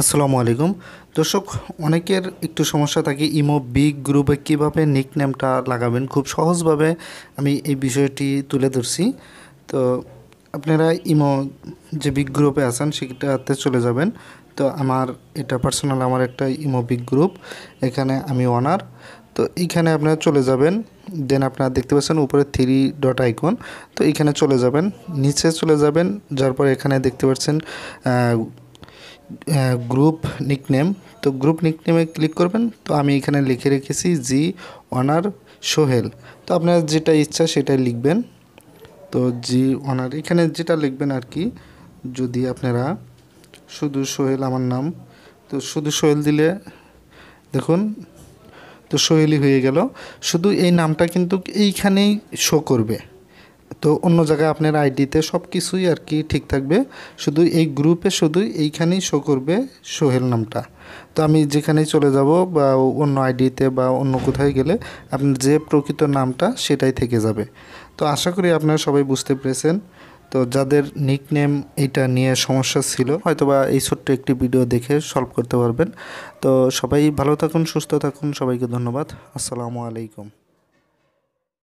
আসসালামু আলাইকুম দর্শক অনেকের একটু সমস্যা থাকে ইমো বিগ গ্রুপে কীভাবে নিকনেমটা লাগাবেন খুব সহজভাবে আমি এই বিষয়টি তুলে ধরছি তো আপনারা ইমো যে বিগ গ্রুপে আছেন সেটাতে চলে যাবেন তো আমার এটা পার্সোনাল আমার একটা ইমো বিগ গ্রুপ এখানে আমি অনার তো এখানে আপনারা চলে যাবেন দেন আপনারা দেখতে পাচ্ছেন উপরে থ্রি ডট আইকন তো এখানে চলে যাবেন নিচে চলে যাবেন যার পর এখানে দেখতে পাচ্ছেন গ্রুপ নিকনেম তো গ্রুপ নিকনেমে ক্লিক করবেন তো আমি এখানে লিখে রেখেছি জি অনার সোহেল তো আপনার যেটা ইচ্ছা সেটাই লিখবেন তো জি অনার এখানে যেটা লিখবেন আর কি যদি আপনারা শুধু সোহেল আমার নাম তো শুধু সোহেল দিলে দেখুন তো সোহেলই হয়ে গেল শুধু এই নামটা কিন্তু এইখানেই শো করবে তো অন্য জায়গায় আপনার আইডিতে সব কিছুই আর কি ঠিক থাকবে শুধু এই গ্রুপে শুধু এইখানেই শো করবে সোহেল নামটা তো আমি যেখানেই চলে যাব বা অন্য আইডিতে বা অন্য কোথায় গেলে আপনার যে প্রকৃত নামটা সেটাই থেকে যাবে তো আশা করি আপনারা সবাই বুঝতে পেরেছেন তো যাদের নিকনেম এটা নিয়ে সমস্যা ছিল হয়তোবা এই ছোট্ট একটি ভিডিও দেখে সলভ করতে পারবেন তো সবাই ভালো থাকুন সুস্থ থাকুন সবাইকে ধন্যবাদ আসসালামু আলাইকুম